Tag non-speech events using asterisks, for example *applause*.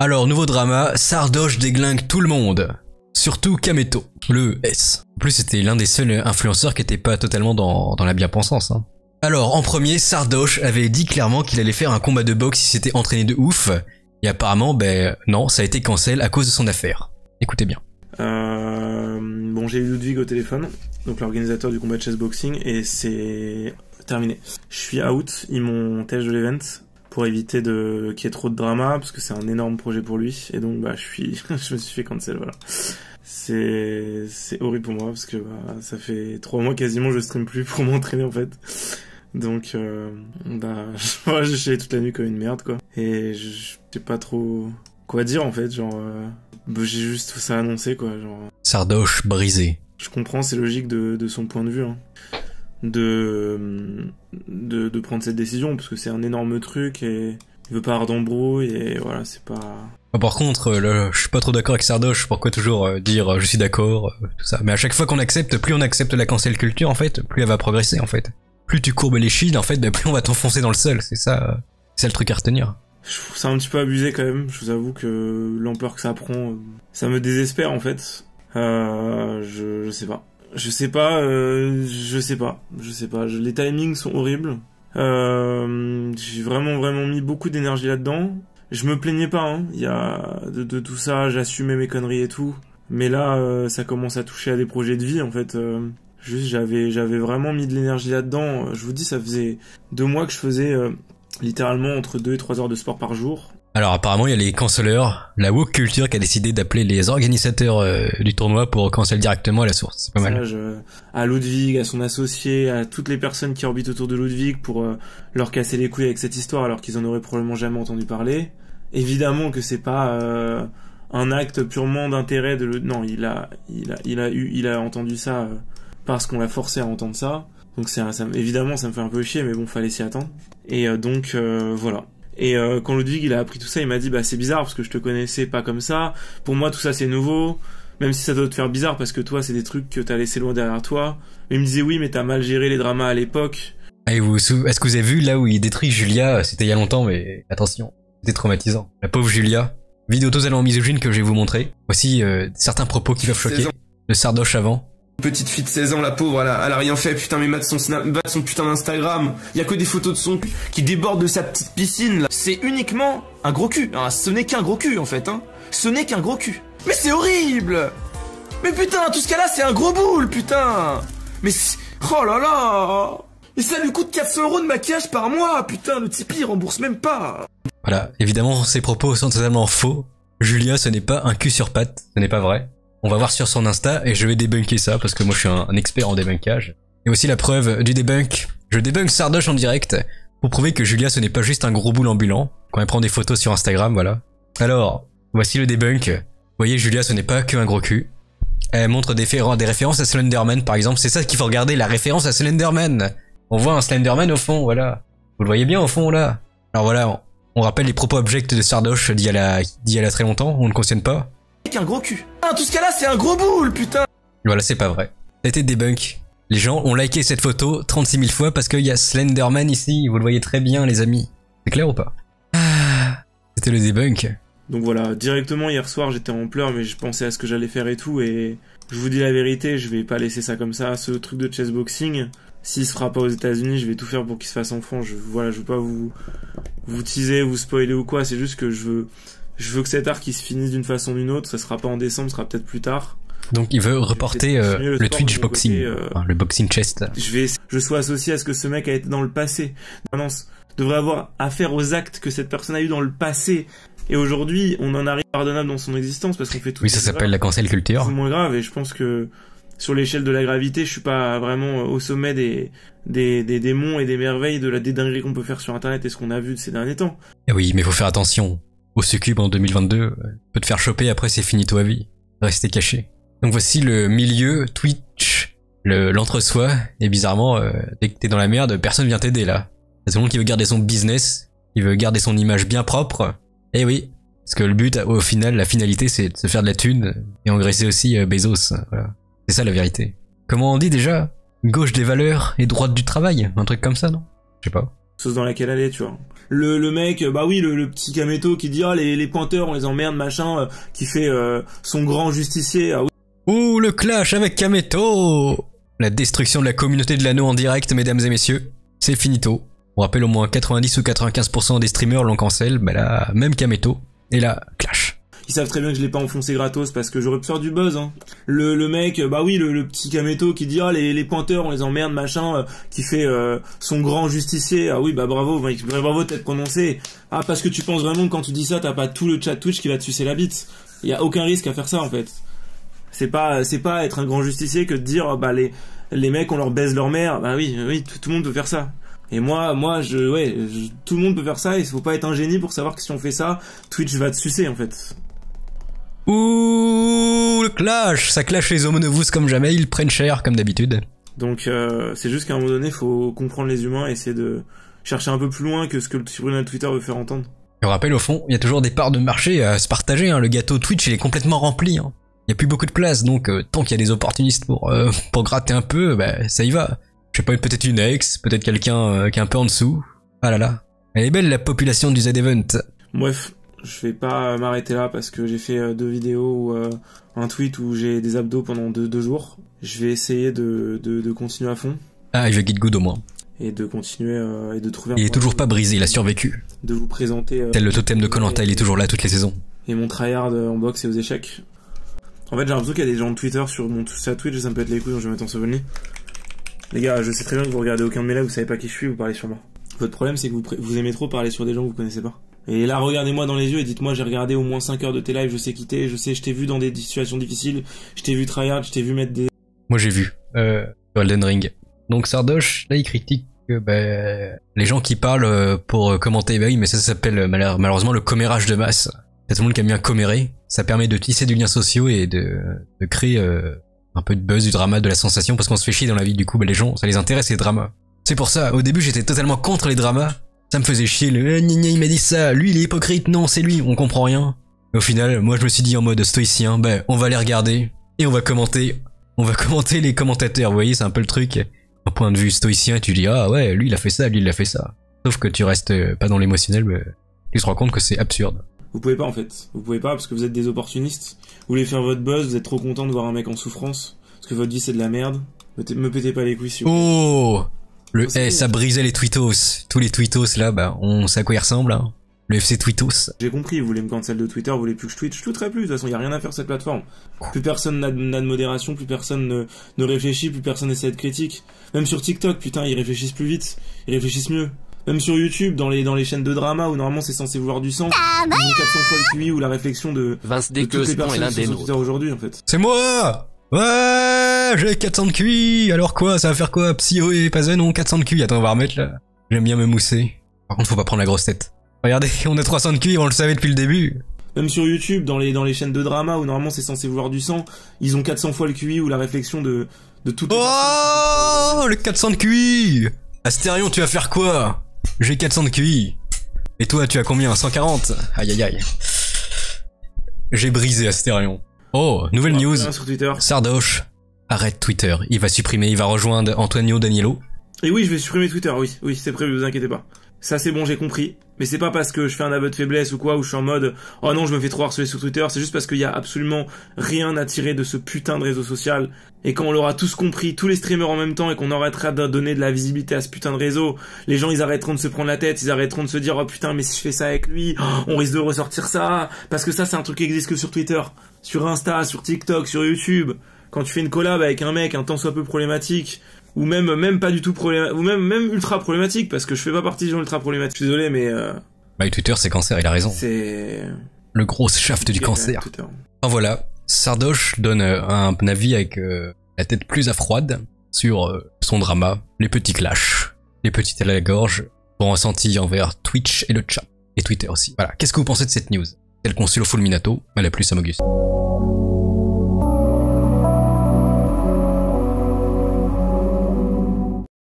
Alors, nouveau drama, Sardoche déglingue tout le monde. Surtout Kameto, le S. En plus, c'était l'un des seuls influenceurs qui n'était pas totalement dans, la bien-pensance. Hein. Alors, en premier, Sardoche avait dit clairement qu'il allait faire un combat de boxe s'il s'était entraîné de ouf. Et apparemment, ben non, ça a été cancel à cause de son affaire. Écoutez bien. Euh, bon, j'ai eu Ludwig au téléphone, donc l'organisateur du combat de chessboxing, et c'est terminé. Je suis out, ils m'ont tâche de l'event, pour éviter de qu'il y ait trop de drama parce que c'est un énorme projet pour lui et donc bah je suis *laughs* je me suis fait cancel voilà. C'est c'est horrible pour moi parce que bah, ça fait trois mois quasiment je stream plus pour *laughs* m'entraîner en fait. Donc euh, bah, *laughs* je bah j'ai toute la nuit comme une merde quoi et je sais pas trop quoi dire en fait genre euh, bah, j'ai juste tout ça annoncé quoi genre Sardoche brisé. Je comprends c'est logique de de son point de vue hein. de euh, de, prendre cette décision parce que c'est un énorme truc et il veut pas avoir d'embrouille et voilà, c'est pas. Par contre, euh, je suis pas trop d'accord avec Sardoche, pourquoi toujours euh, dire euh, je suis d'accord, tout ça. Mais à chaque fois qu'on accepte, plus on accepte la cancel culture, en fait, plus elle va progresser, en fait. Plus tu courbes les chines, en fait, bah, plus on va t'enfoncer dans le sol, c'est ça, c'est le truc à retenir. Je trouve ça un petit peu abusé quand même, je vous avoue que l'ampleur que ça prend, ça me désespère en fait. je, sais pas. Je sais pas, je sais pas, je sais pas. les timings sont horribles. Euh, j'ai vraiment vraiment mis beaucoup d'énergie là-dedans. Je me plaignais pas, hein, y a de, tout ça, j'assumais mes conneries et tout. Mais là, euh, ça commence à toucher à des projets de vie en fait. Euh. juste, j'avais j'avais vraiment mis de l'énergie là-dedans. Je vous dis, ça faisait deux mois que je faisais littéralement entre deux et trois heures de sport par jour. Alors apparemment il y a les canceleurs, la woke culture qui a décidé d'appeler les organisateurs euh, du tournoi pour cancel directement à la source. C'est pas mal. Euh, à Ludwig, à son associé, à toutes les personnes qui orbitent autour de Ludwig pour euh, leur casser les couilles avec cette histoire alors qu'ils en auraient probablement jamais entendu parler. Évidemment que c'est pas un acte purement d'intérêt de Ludwig non il a il a il a eu il a entendu ça parce qu'on l'a forcé à entendre ça. Donc c'est évidemment ça me fait un peu chier mais bon fallait s'y attendre. Et donc voilà. Et euh, quand Ludwig il a appris tout ça, il m'a dit bah c'est bizarre parce que je te connaissais pas comme ça. Pour moi tout ça c'est nouveau, même si ça doit te faire bizarre parce que toi c'est des trucs que t'as laissé loin derrière toi. il me disait oui mais t'as mal géré les dramas à l'époque. Est-ce que vous avez vu là où il détruit Julia C'était il y a longtemps mais attention, c'était traumatisant. La pauvre Julia. Vidéo totalement misogyne que je vais vous montrer. Voici euh, certains propos qui peuvent choquer. Le Sardoche avant. Petite fille de 16 ans, la pauvre, elle a, elle a rien fait. Putain, mais mate son, son putain d'Instagram. Y a que des photos de son cul qui déborde de sa petite piscine. là. C'est uniquement un gros cul. Ah, ce n'est qu'un gros cul en fait. Hein. Ce n'est qu'un gros cul. Mais c'est horrible. Mais putain, tout ce qu'elle a, c'est un gros boule, putain. Mais oh là là. Et ça lui coûte 400 euros de maquillage par mois, putain. Le Tipeee il rembourse même pas. Voilà, évidemment, ces propos sont totalement faux. Julia, ce n'est pas un cul sur patte, ce n'est pas vrai. On va voir sur son Insta et je vais débunker ça parce que moi je suis un, expert en débunkage. Et aussi la preuve du débunk. Je débunk Sardoche en direct pour prouver que Julia ce n'est pas juste un gros boule ambulant quand elle prend des photos sur Instagram, voilà. Alors, voici le débunk. Vous voyez, Julia ce n'est pas que un gros cul. Elle montre des, références à Slenderman par exemple. C'est ça qu'il faut regarder, la référence à Slenderman. On voit un Slenderman au fond, voilà. Vous le voyez bien au fond là. Alors voilà, on, rappelle les propos abjects de Sardoche d'il y, a très longtemps, on ne cautionne pas un gros cul. Ah, tout ce cas-là, c'est un gros boule, putain Voilà, c'est pas vrai. C'était debunk. Les gens ont liké cette photo 36 000 fois parce qu'il y a Slenderman ici, vous le voyez très bien, les amis. C'est clair ou pas ah, C'était le debunk. Donc voilà, directement hier soir, j'étais en pleurs, mais je pensais à ce que j'allais faire et tout, et je vous dis la vérité, je vais pas laisser ça comme ça. Ce truc de chessboxing, s'il se fera pas aux États-Unis, je vais tout faire pour qu'il se fasse en France. voilà, je veux pas vous, vous teaser, vous spoiler ou quoi, c'est juste que je veux je veux que cet arc qui se finisse d'une façon ou d'une autre, ça sera pas en décembre, ça sera peut-être plus tard. Donc il veut reporter euh, le, Twitch boxing, euh, le boxing chest. Je vais, je sois associé à ce que ce mec a été dans le passé. Non, devrait avoir affaire aux actes que cette personne a eu dans le passé. Et aujourd'hui, on en arrive pardonnable dans son existence parce qu'on fait tout. Oui, ça s'appelle la cancel culture. C'est moins grave et je pense que sur l'échelle de la gravité, je suis pas vraiment euh, au sommet des, des, démons et des merveilles de la dédinguerie qu'on peut faire sur internet et ce qu'on a vu de ces derniers temps. Et eh oui, mais faut faire attention au Succube en 2022 euh, peut te faire choper, après c'est fini toi vie. Rester caché. Donc voici le milieu Twitch, l'entre-soi, et bizarrement, euh, dès que t'es dans la merde, personne vient t'aider là. C'est le monde qui veut garder son business, qui veut garder son image bien propre. Et eh oui, parce que le but, au final, la finalité, c'est de se faire de la thune et engraisser aussi euh, Bezos. C'est ça la vérité. Comment on dit déjà Gauche des valeurs et droite du travail, un truc comme ça, non Je sais pas sauce dans laquelle aller, tu vois. Le, le mec, bah oui, le, petit Kameto qui dit ah, les, pointeurs on les emmerde machin, euh, qui fait euh, son grand justicier. Ah Ouh le clash avec Kameto La destruction de la communauté de l'anneau en direct, mesdames et messieurs, c'est finito. On rappelle au moins 90 ou 95% des streamers l'ont cancel, bah là même Kameto. Et là clash. Ils savent très bien que je l'ai pas enfoncé gratos parce que j'aurais pu faire du buzz. Hein. Le, le, mec, euh, bah oui, le, petit kameto qui dit ah les, les pointeurs on les emmerde machin, euh, qui fait euh, son grand justicier. Ah oui bah bravo, mec, bah, bravo t'être prononcé. Ah parce que tu penses vraiment que quand tu dis ça t'as pas tout le chat Twitch qui va te sucer la bite. Il y a aucun risque à faire ça en fait. C'est pas c'est pas être un grand justicier que de dire oh, bah les les mecs on leur baise leur mère. Bah oui oui tout, le monde peut faire ça. Et moi, moi, je, ouais, tout le monde peut faire ça et il faut pas être un génie pour savoir que si on fait ça, Twitch va te sucer en fait. Ouh, le clash Ça clash les vous comme jamais, ils prennent cher comme d'habitude. Donc euh, c'est juste qu'à un moment donné, faut comprendre les humains et essayer de chercher un peu plus loin que ce que le tribunal Twitter veut faire entendre. Je rappelle au fond, il y a toujours des parts de marché à se partager, hein. le gâteau Twitch il est complètement rempli. Hein. Il n'y a plus beaucoup de place, donc euh, tant qu'il y a des opportunistes pour, euh, *laughs* pour gratter un peu, bah, ça y va. Je sais pas, peut-être une ex, peut-être quelqu'un qui est un peu en dessous. Ah là là. Elle est belle la population du Z-Event. Bref, je vais pas m'arrêter là parce que j'ai fait euh, deux vidéos ou euh, un tweet où j'ai des abdos pendant deux, jours. Je vais essayer de, continuer à fond. Ah, il va get good au moins. Et de continuer euh, et de trouver. Il est toujours pas brisé, il a survécu. De vous présenter. Tel le totem de Colanta, il est toujours là toutes les saisons. Et mon tryhard en boxe et aux échecs. En fait, j'ai l'impression qu'il y a des gens de Twitter sur mon site Twitch, ça me être les couilles, donc je vais mettre en souvenir. Les gars, je sais très bien que vous regardez aucun de mes lives, vous savez pas qui je suis, vous parlez sur moi. Votre problème, c'est que vous, vous aimez trop parler sur des gens que vous connaissez pas. Et là, regardez-moi dans les yeux et dites-moi, j'ai regardé au moins 5 heures de tes lives, je sais quitter, je sais, je t'ai vu dans des situations difficiles, je t'ai vu tryhard, je t'ai vu mettre des... Moi j'ai vu, euh, Golden Ring. Donc Sardoche, là il critique que, euh, bah, les gens qui parlent euh, pour euh, commenter, bah oui, mais ça, ça s'appelle malheureusement le commérage de masse. C'est tout le monde qui aime bien commérer, ça permet de tisser du lien sociaux et de, de créer un peu de buzz, du drama, de la sensation, parce qu'on se fait chier dans la vie, du coup, bah, les gens, ça les intéresse les dramas. C'est pour ça, au début j'étais totalement contre les dramas, ça me faisait chier le eh, il m'a dit ça, lui il est hypocrite, non c'est lui, on comprend rien. Au final, moi je me suis dit en mode stoïcien, bah on va les regarder et on va commenter. On va *laughs* commenter les commentateurs, vous voyez, c'est un peu le truc. Un point de vue stoïcien, tu dis ah ouais, lui il a fait ça, lui il a fait ça. Sauf que tu restes euh, pas dans l'émotionnel, mais tu te rends compte que c'est absurde. Vous pouvez pas en fait. Vous pouvez pas parce que vous êtes des opportunistes. Vous voulez faire votre buzz, vous êtes trop content de voir un mec en souffrance. Parce que votre vie c'est de la merde. Me, me pétez pas les couilles si Oh le, S eh, ça brisait les tweetos. Tous les tweetos là, bah, on sait à quoi ils ressemblent. Hein. Le FC Tweetos. J'ai compris, vous voulez me celle de Twitter, vous voulez plus que je tweete, je tweeterai plus, de toute façon, il n'y a rien à faire cette plateforme. Oh. Plus personne n'a de, modération, plus personne ne, réfléchit, plus personne essaie de critique. Même sur TikTok, putain, ils réfléchissent plus vite, ils réfléchissent mieux. Même sur YouTube, dans les, dans les chaînes de drama où normalement c'est censé vouloir du sang ah, bah 400 fois le ou la réflexion de, Vince de toutes les personnes aujourd'hui en fait. C'est moi Ouais j'ai 400 de QI, alors quoi, ça va faire quoi Psyo et Pazen ont 400 de QI. Attends, on va remettre là. J'aime bien me mousser. Par contre, faut pas prendre la grosse tête. Regardez, *laughs* on a 300 de QI, on le savait depuis le début. Même sur YouTube, dans les, dans les chaînes de drama où normalement c'est censé vouloir du sang, ils ont 400 fois le QI ou la réflexion de, de tout. Oh, le 400 de QI Astérion, tu vas faire quoi J'ai 400 de QI. Et toi, tu as combien 140 Aïe aïe aïe. J'ai brisé Astérion. Oh, nouvelle ah, news. Sur Twitter. Sardoche, arrête Twitter. Il va supprimer, il va rejoindre Antonio Danielo. Et oui, je vais supprimer Twitter, oui, oui, c'est prévu, vous inquiétez pas. Ça c'est bon, j'ai compris. Mais c'est pas parce que je fais un aveu de faiblesse ou quoi, ou je suis en mode oh non, je me fais trop harceler sur Twitter, c'est juste parce qu'il y a absolument rien à tirer de ce putain de réseau social. Et quand on l'aura tous compris, tous les streamers en même temps, et qu'on arrêtera de donner de la visibilité à ce putain de réseau, les gens ils arrêteront de se prendre la tête, ils arrêteront de se dire oh putain, mais si je fais ça avec lui, oh, on risque de ressortir ça, parce que ça c'est un truc qui existe que sur Twitter, sur Insta, sur TikTok, sur YouTube quand tu fais une collab avec un mec un temps soit peu problématique ou même même pas du tout problématique ou même même ultra problématique parce que je fais pas partie des gens ultra problématiques. Je suis désolé mais euh... Bah, Twitter c'est cancer, il a raison. C'est le gros shaft du cancer. En voilà, Sardoche donne euh, un avis avec euh, la tête plus à froide sur euh, son drama, les petits clashs, les petites à la gorge, un ressenti envers Twitch et le chat et Twitter aussi. Voilà, qu'est-ce que vous pensez de cette news Tel consul au Fulminato, mais la plus à Mogus.